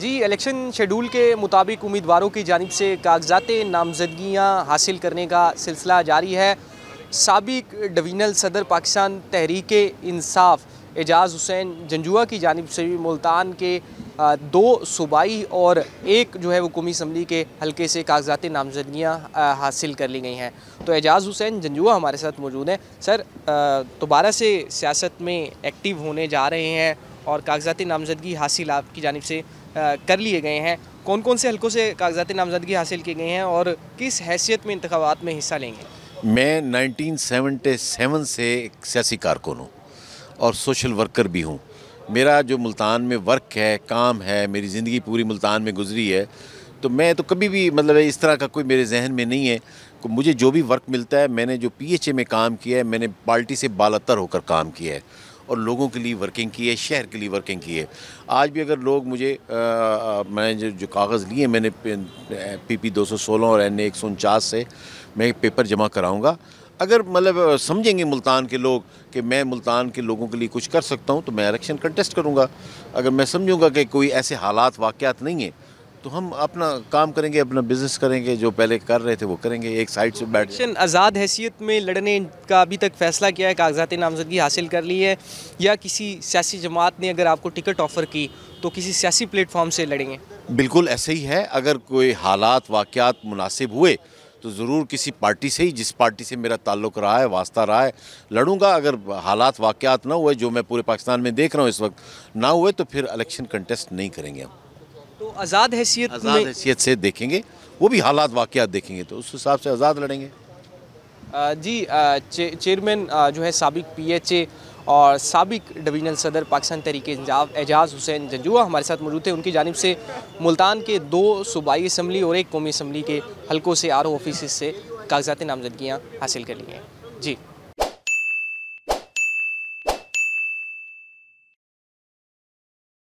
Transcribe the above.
जी election schedule के मुताबिक उम्मीदवारों की जानब से कागजात नामजदगियाँ हासिल करने का सिलसिला जारी है सबक डिवीनल सदर पाकिस्तान तहरीक इंसाफ एजाज़ हुसैन जंजुआ की जानब से भी मुल्तान के दो सूबाई और एक जो है वो कौमी इसम्बली के हल्के से कागजात नामजदगियाँ हासिल कर ली गई हैं तो एजाज़ हुसैन जंजुआ हमारे साथ मौजूद हैं सर दोबारा से सियासत में एक्टिव होने जा रहे हैं और कागजाती नामजदगी हासिल आपकी जानब से कर लिए गए हैं कौन कौन से हल्कों से कागजाती नामजदगी हासिल किए गए हैं और किस हैसियत में इंतबात में हिस्सा लेंगे मैं नाइनटीन सेवन से एक सियासी कारकुन हूँ और सोशल वर्कर भी हूँ मेरा जो मुल्तान में वर्क है काम है मेरी ज़िंदगी पूरी मुल्तान में गुजरी है तो मैं तो कभी भी मतलब इस तरह का कोई मेरे जहन में नहीं है मुझे जो भी वर्क मिलता है मैंने जो पीएचए में काम किया है मैंने पार्टी से बालतर होकर काम किया है और लोगों के लिए वर्किंग की है शहर के लिए वर्किंग की है आज भी अगर लोग मुझे आ, मैं जो, जो कागज़ लिए मैंने पी पी दो और एन ए एक से मैं पेपर जमा कराऊँगा अगर मतलब समझेंगे मुल्तान के लोग कि मैं मुल्तान के लोगों के लिए कुछ कर सकता हूँ तो मैं इलेक्शन कंटेस्ट करूँगा अगर मैं समझूँगा कि कोई ऐसे हालात वाक़ नहीं हैं तो हम अपना काम करेंगे अपना बिजनेस करेंगे जो पहले कर रहे थे वो करेंगे एक साइड से बैठ आज़ाद हैसियत में लड़ने का अभी तक फैसला किया है कागजात नामजदगी हासिल कर ली है या किसी सियासी जमात ने अगर आपको टिकट ऑफर की तो किसी सियासी प्लेटफॉर्म से लड़ेंगे बिल्कुल ऐसे ही है अगर कोई हालात वाक़ात मुनासिब हुए तो ज़रूर किसी पार्टी से ही जिस पार्टी से मेरा ताल्लुक रहा है वास्ता रहा है लड़ूंगा अगर हालात वाक़ात ना हुए जो मैं पूरे पाकिस्तान में देख रहा हूँ इस वक्त ना हुए तो फिर इलेक्शन कंटेस्ट नहीं करेंगे हम तो आज़ाद हैसियत आज़ाद हैसियत से देखेंगे वो भी हालात वाक़ात देखेंगे तो उस हिसाब से आज़ाद लड़ेंगे जी चेयरमैन जो है सबक पी एच ए और सबक डिवीजनल सदर पाकिस्तान तरीके एजाज हुसैन जंजुआ हमारे साथ मौजूद थे उनकी जानब से मुल्तान के दो सूबाई इसम्बली और एक कौमी इसम्बली के हल्कों से आर ओ ऑफिस से कागजात नामजदगियाँ हासिल कर ली हैं जी